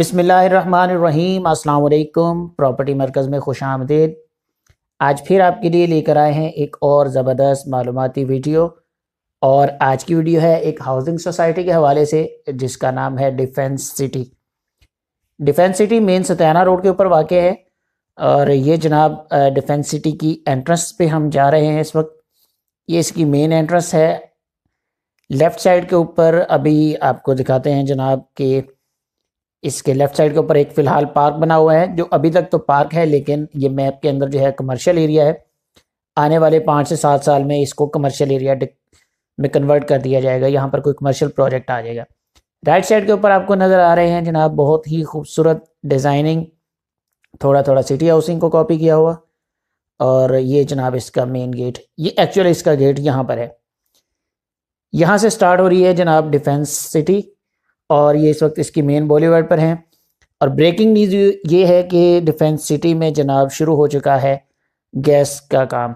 बिसमीम् अल्लाम प्रॉपर्टी मरकज़ में खुश आमदीद आज फिर आपके लिए लेकर आए हैं एक और ज़बरदस्त मालूमती वीडियो और आज की वीडियो है एक हाउसिंग सोसाइटी के हवाले से जिसका नाम है defence city defence city main Satiana road के ऊपर वाक़ है और ये जनाब डिफेंस सिटी की एंट्रेंस पे हम जा रहे हैं इस वक्त ये इसकी मेन एंट्रेंस है लेफ़्ट साइड के ऊपर अभी आपको दिखाते हैं जनाब के इसके लेफ्ट साइड के ऊपर एक फिलहाल पार्क बना हुआ है जो अभी तक तो पार्क है लेकिन ये मैप के अंदर जो है कमर्शियल एरिया है आने वाले पाँच से सात साल में इसको कमर्शियल एरिया में कन्वर्ट कर दिया जाएगा यहाँ पर कोई कमर्शियल प्रोजेक्ट आ जाएगा राइट साइड के ऊपर आपको नज़र आ रहे हैं जनाब बहुत ही खूबसूरत डिज़ाइनिंग थोड़ा थोड़ा सिटी हाउसिंग को कॉपी किया हुआ और ये जनाब इसका मेन गेट ये एक्चुअली इसका गेट यहाँ पर है यहाँ से स्टार्ट हो रही है जनाब डिफेंस सिटी और ये इस वक्त इसकी मेन बॉलीवुड पर हैं और ब्रेकिंग न्यूज़ ये है कि डिफेंस सिटी में जनाब शुरू हो चुका है गैस का काम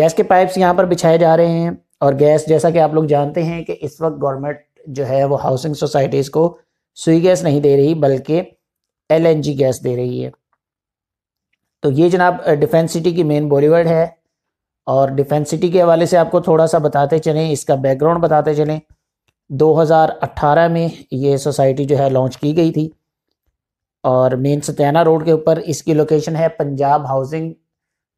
गैस के पाइप्स यहाँ पर बिछाए जा रहे हैं और गैस जैसा कि आप लोग जानते हैं कि इस वक्त गवर्नमेंट जो है वो हाउसिंग सोसाइटीज़ को सुई गैस नहीं दे रही बल्कि एल गैस दे रही है तो ये जनाब डिफेंस सिटी की मेन बॉलीवुड है और डिफेंस सिटी के हवाले से आपको थोड़ा सा बताते चलें इसका बैकग्राउंड बताते चलें 2018 में ये सोसाइटी जो है लॉन्च की गई थी और मेन सत्याना रोड के ऊपर इसकी लोकेशन है पंजाब हाउसिंग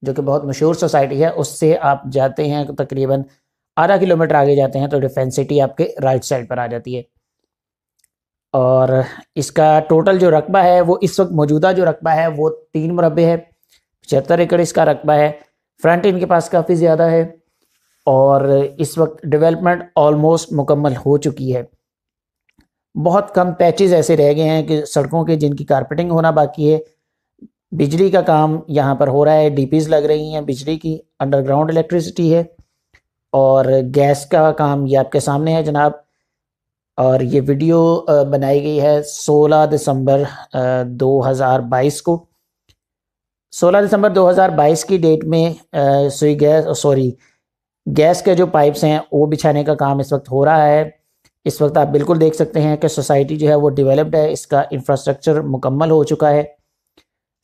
जो कि बहुत मशहूर सोसाइटी है उससे आप जाते हैं तकरीबन आधा किलोमीटर आगे जाते हैं तो डिफेंस सिटी आपके राइट साइड पर आ जाती है और इसका टोटल जो रकबा है वो इस वक्त मौजूदा जो रकबा है वो तीन मुरबे है पचहत्तर एकड़ इसका रकबा है फ्रंट इनके पास काफ़ी ज़्यादा है और इस वक्त डेवलपमेंट ऑलमोस्ट मुकम्मल हो चुकी है बहुत कम पैचेज़ ऐसे रह गए हैं कि सड़कों के जिनकी कारपेटिंग होना बाकी है बिजली का काम यहाँ पर हो रहा है डीपीज लग रही हैं बिजली की अंडरग्राउंड इलेक्ट्रिसिटी है और गैस का काम ये आपके सामने है जनाब और ये वीडियो बनाई गई है 16 दिसंबर 2022 को 16 दिसंबर 2022 की डेट में सुई गैस सॉरी गैस के जो पाइप्स हैं वो बिछाने का काम इस वक्त हो रहा है इस वक्त आप बिल्कुल देख सकते हैं कि सोसाइटी जो है वो डेवलप्ड है इसका इंफ्रास्ट्रक्चर मुकम्मल हो चुका है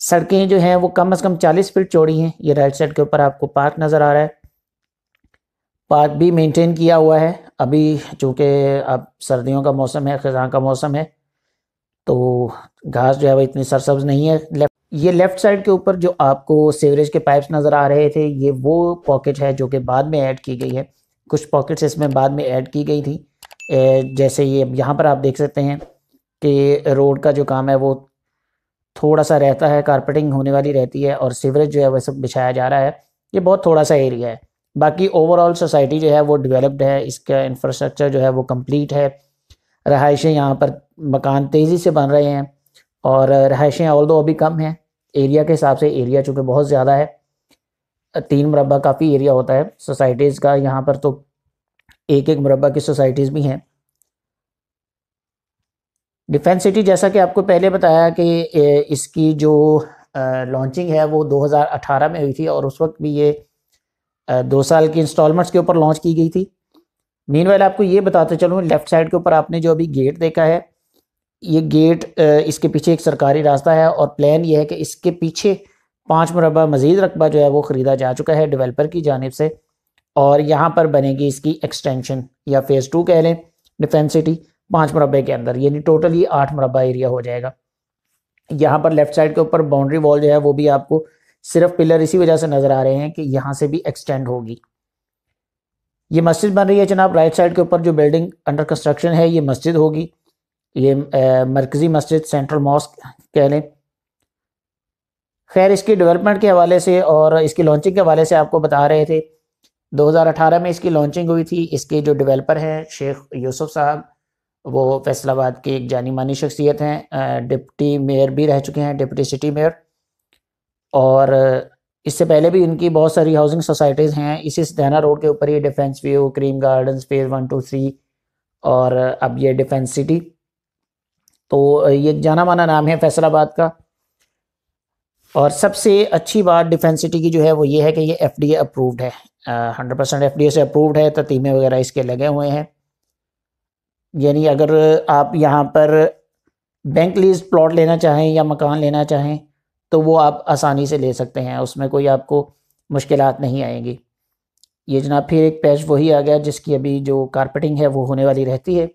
सड़कें जो हैं वो कम अज़ कम चालीस फीट चौड़ी हैं ये राइट साइड के ऊपर आपको पार्क नज़र आ रहा है पार्क भी मेंटेन किया हुआ है अभी चूँकि अब सर्दियों का मौसम है ख़जा का मौसम है तो घास जो है वो इतनी सरसब्ज नहीं है लेफ्ट ये लेफ़्ट साइड के ऊपर जो आपको सीवरेज के पाइप्स नज़र आ रहे थे ये वो पॉकेट है जो कि बाद में ऐड की गई है कुछ पॉकेट्स इसमें बाद में ऐड की गई थी जैसे ये यहाँ पर आप देख सकते हैं कि रोड का जो काम है वो थोड़ा सा रहता है कारपेटिंग होने वाली रहती है और सीवरेज जो है वह सब बिछाया जा रहा है ये बहुत थोड़ा सा एरिया है बाकी ओवरऑल सोसाइटी जो है वो डेवलप्ड है इसका इंफ्रास्ट्रक्चर जो है वो कंप्लीट है रहायशें यहाँ पर मकान तेज़ी से बन रहे हैं और रहायशें ऑल दो अभी कम हैं एरिया के हिसाब से एरिया चूँकि बहुत ज़्यादा है तीन मुरबा काफ़ी एरिया होता है सोसाइटीज़ का यहाँ पर तो एक एक मुरबा की सोसाइटीज़ भी हैं डिफेंस सिटी जैसा कि आपको पहले बताया कि इसकी जो लॉन्चिंग है वो 2018 में हुई थी और उस वक्त भी ये दो साल की इंस्टॉलमेंट्स के ऊपर लॉन्च की गई थी मीन आपको ये बताते चलूँ लेफ़्ट साइड के ऊपर आपने जो अभी गेट देखा है ये गेट इसके पीछे एक सरकारी रास्ता है और प्लान ये है कि इसके पीछे पाँच मरबा मज़ीद रकबा जो है वो ख़रीदा जा चुका है डेवलपर की जानब से और यहाँ पर बनेगी इसकी एक्सटेंशन या फेज़ टू कह लें डिफेंस सिटी पाँच मरबे के अंदर यानी टोटल ये आठ मरबा एरिया हो जाएगा यहाँ पर लेफ़्ट साइड के ऊपर बाउंड्री वॉल जो है वो भी आपको सिर्फ पिलर इसी वजह से नज़र आ रहे हैं कि यहाँ से भी एक्सटेंड होगी ये मस्जिद बन रही है जनाब राइट साइड के ऊपर जो बिल्डिंग अंडर कंस्ट्रक्शन है ये मस्जिद होगी ये मरकज़ी मस्जिद सेंट्रल मॉस्क कह लें खैर इसकी डेवलपमेंट के हवाले से और इसकी लॉन्चिंग के हवाले से आपको बता रहे थे 2018 में इसकी लॉन्चिंग हुई थी इसके जो डेवलपर हैं शेख यूसुफ साहब वो फैसलाबाद की एक जानी मानी शख्सियत हैं डिप्टी मेयर भी रह चुके हैं डिप्टी सिटी मेयर और इससे पहले भी इनकी बहुत सारी हाउसिंग सोसाइटीज़ हैं इसी सदैना रोड के ऊपर ये defence view cream garden phase one two three और अब ये डिफेंस सिटी तो ये एक जाना माना नाम है फैसलाबाद का और सबसे अच्छी बात डिफेंस सिटी की जो है वो ये है कि ये एफ डी ए अप्रूव्ड है hundred percent F D A से अप्रूव्ड है ततीमे तो वगैरह इसके लगे हुए हैं यानी अगर आप यहाँ पर बैंक लीज प्लॉट लेना चाहें या मकान लेना चाहें तो वो आप आसानी से ले सकते हैं उसमें कोई आपको मुश्किल नहीं आएंगी ये जनाब फिर एक पैच वही आ गया जिसकी अभी जो कारपेटिंग है वो होने वाली रहती है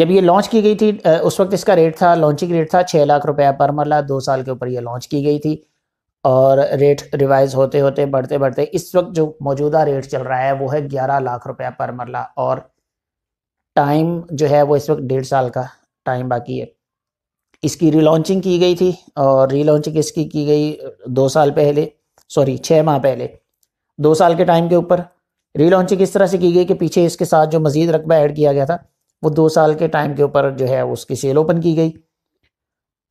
जब ये लॉन्च की गई थी उस वक्त इसका रेट था लॉन्चिंग रेट था छः लाख रुपया पर मरला दो साल के ऊपर ये लॉन्च की गई थी और रेट रिवाइज होते होते बढ़ते बढ़ते इस वक्त जो मौजूदा रेट चल रहा है वो है ग्यारह लाख रुपया पर मरला और टाइम जो है वो इस वक्त डेढ़ साल का टाइम बाकी है इसकी रीलॉन्चिंग की गई थी और लॉन्चिंग इसकी की गई दो साल पहले सॉरी छः माह पहले दो साल के टाइम के ऊपर रीलॉन्चिंग इस तरह से की गई कि पीछे इसके साथ जो मज़ीद रकबा ऐड किया गया था वो दो साल के टाइम के ऊपर जो है उसकी सेल ओपन की गई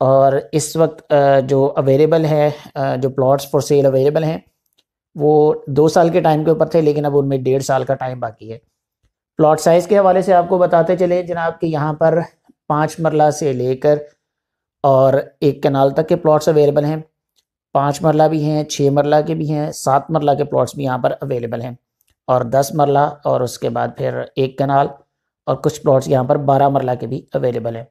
और इस वक्त जो अवेलेबल है जो प्लॉट्स फॉर सेल अवेलेबल हैं वो दो साल के टाइम के ऊपर थे लेकिन अब उनमें डेढ़ साल का टाइम बाकी है प्लॉट साइज़ के हवाले से आपको बताते चले जनाब कि यहाँ पर पाँच मरला से लेकर और एक कनाल तक के प्लॉट्स अवेलेबल हैं पाँच मरला भी हैं छः मरला के भी हैं सात मरला के प्लॉट्स भी यहाँ पर अवेलेबल हैं और दस मरला और उसके बाद फिर एक कनाल और कुछ प्लॉट्स यहाँ पर बारह मरला के भी अवेलेबल हैं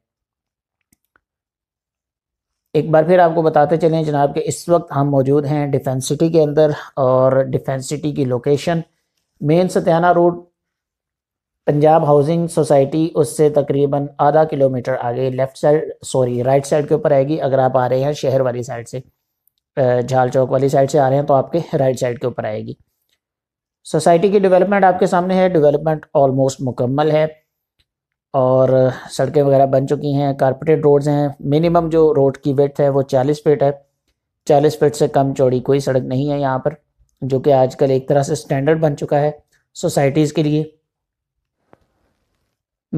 एक बार फिर आपको बताते चलें जनाब कि इस वक्त हम मौजूद हैं डिफेंस सिटी के अंदर और डिफेंस सिटी की location main Satiana road Punjab housing society उससे तकरीबन आधा किलोमीटर आगे left side sorry right side के ऊपर आएगी अगर आप आ रहे हैं शहर वाली साइड से झाल चौक वाली साइड से आ रहे हैं तो आपके राइट साइड के ऊपर आएगी सोसाइटी की डेवलपमेंट आपके सामने है डेवलपमेंट ऑलमोस्ट मुकम्मल है और सड़कें वगैरह बन चुकी हैं कारपेटेड रोड्स हैं मिनिमम जो रोड की वेथ है वो चालीस फीट है चालीस फीट से कम चौड़ी कोई सड़क नहीं है यहाँ पर जो कि आजकल एक तरह से स्टैंडर्ड बन चुका है सोसाइटीज़ के लिए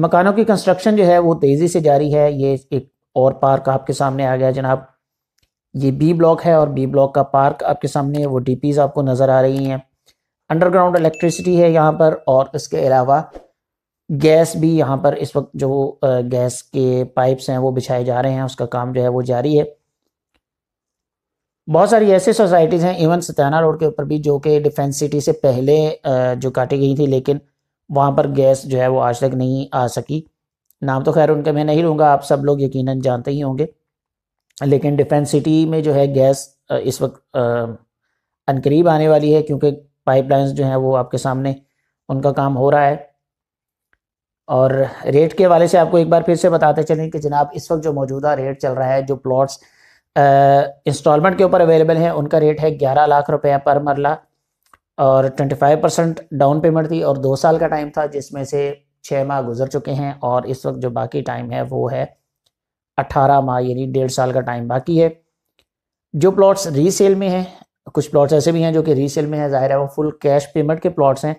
मकानों की कंस्ट्रक्शन जो है वो तेज़ी से जारी है ये एक और पार्क आपके सामने आ गया जनाब ये बी ब्लॉक है और बी ब्लॉक का पार्क आपके सामने है वो डी आपको नज़र आ रही हैं अंडरग्राउंड इलेक्ट्रिसिटी है यहाँ पर और इसके अलावा गैस भी यहाँ पर इस वक्त जो गैस के पाइप्स हैं वो बिछाए जा रहे हैं उसका काम जो है वो जारी है बहुत सारी ऐसी सोसाइटीज़ हैं इवन सत्याना रोड के ऊपर भी जो कि डिफेंस सिटी से पहले जो काटी गई थी लेकिन वहाँ पर गैस जो है वो आज तक नहीं आ सकी नाम तो खैर उनके मैं नहीं लूँगा आप सब लोग यकीन जानते ही होंगे लेकिन डिफेंस सिटी में जो है गैस इस वक्त अनकरीब आने वाली है क्योंकि पाइपलाइंस जो हैं वो आपके सामने उनका काम हो रहा है और रेट के वाले से आपको एक बार फिर से बताते चलें कि जनाब इस वक्त जो मौजूदा रेट चल रहा है जो प्लॉट्स इंस्टॉलमेंट के ऊपर अवेलेबल हैं उनका रेट है ग्यारह लाख रुपये पर मरला और twenty five percent down payment थी और दो साल का टाइम था जिसमें से छः माह गुजर चुके हैं और इस वक्त जो बाकी टाइम है वो है अट्ठारह माह यानी डेढ़ साल का टाइम बाकी है जो प्लॉट्स रीसेल में हैं कुछ प्लॉट्स ऐसे भी हैं जो कि रीसेल में हैं जाहिर है वो फुल कैश पेमेंट के प्लॉट्स हैं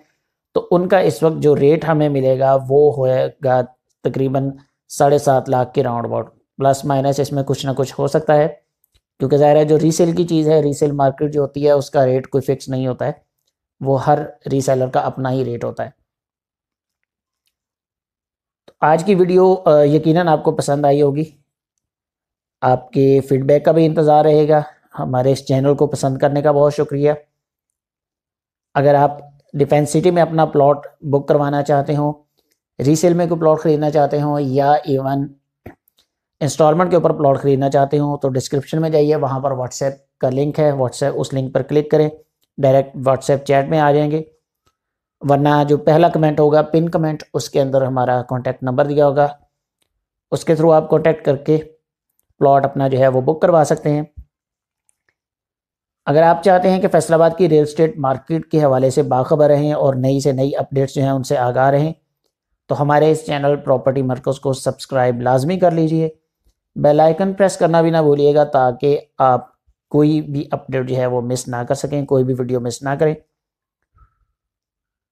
तो उनका इस वक्त जो रेट हमें मिलेगा वो होएगा तकरीबन साढ़े सात लाख के राउंड अबाउट प्लस माइनस इसमें कुछ ना कुछ हो सकता है क्योंकि ज़ाहिर है जो रीसेल की चीज़ है रीसेल मार्केट जो होती है उसका रेट कोई फिक्स नहीं होता है वो हर रीसेलर का अपना ही रेट होता है तो आज की वीडियो यकीनन आपको पसंद आई होगी आपके फीडबैक का भी इंतज़ार रहेगा हमारे इस चैनल को पसंद करने का बहुत शुक्रिया अगर आप डिफेंस सिटी में अपना प्लॉट बुक करवाना चाहते हो रीसेल में कोई प्लॉट ख़रीदना चाहते हो या इवन इंस्टॉलमेंट के ऊपर प्लॉट ख़रीदना चाहते हो तो डिस्क्रिप्शन में जाइए वहाँ पर व्हाट्सएप का लिंक है व्हाट्सएप उस लिंक पर क्लिक करें डायरेक्ट व्हाट्सएप चैट में आ जाएंगे वरना जो पहला कमेंट होगा पिन कमेंट उसके अंदर हमारा कॉन्टैक्ट नंबर दिया होगा उसके थ्रू आप कॉन्टैक्ट करके प्लॉट अपना जो है वो बुक करवा सकते हैं अगर आप चाहते हैं कि फैसलाबाद की रियल स्टेट मार्केट के हवाले से बाखबर रहें और नई से नई अपडेट्स जो हैं उनसे आगाह रहें तो हमारे इस चैनल प्रॉपर्टी मरकज़ को सब्सक्राइब लाजमी कर लीजिए बेल आइकन प्रेस करना भी ना भूलिएगा ताकि आप कोई भी अपडेट जो है वो मिस ना कर सकें कोई भी वीडियो मिस ना करें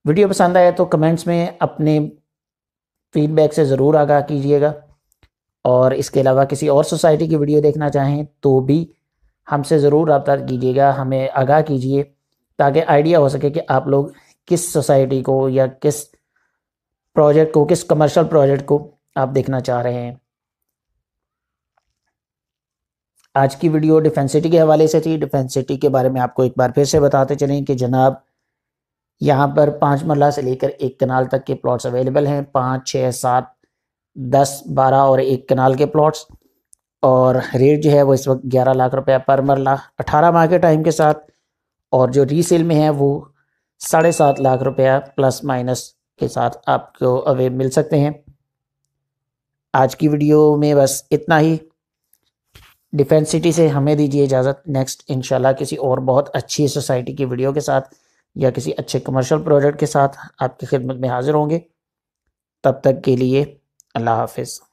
वीडियो पसंद आए तो कमेंट्स में अपने फीडबैक से ज़रूर आगाह कीजिएगा और इसके अलावा किसी और सोसाइटी की वीडियो देखना चाहें तो भी हमसे ज़रूर रबता कीजिएगा हमें आगाह कीजिए ताकि आइडिया हो सके कि आप लोग किस सोसाइटी को या किस प्रोजेक्ट को किस कमर्शियल प्रोजेक्ट को आप देखना चाह रहे हैं आज की वीडियो डिफेंस सिटी के हवाले से थी डिफेंस सिटी के बारे में आपको एक बार फिर से बताते चलें कि जनाब यहाँ पर पाँच मरला से लेकर एक कनाल तक के प्लॉट्स अवेलेबल हैं पाँच छः सात दस बारह और एक कनाल के प्लॉट्स और रेट जो है वो इस वक्त ग्यारह लाख रुपया पर मरला अठारह माह के टाइम के साथ और जो रीसेल में है वो साढ़े सात लाख रुपया प्लस माइनस के साथ आपको अवे मिल सकते हैं आज की वीडियो में बस इतना ही डिफेंस सिटी से हमें दीजिए इजाज़त नेक्स्ट इनशाला किसी और बहुत अच्छी सोसाइटी की वीडियो के साथ या किसी अच्छे कमर्शियल प्रोजेक्ट के साथ आपकी खिदमत में हाज़िर होंगे तब तक के लिए अल्लाह हाफिज़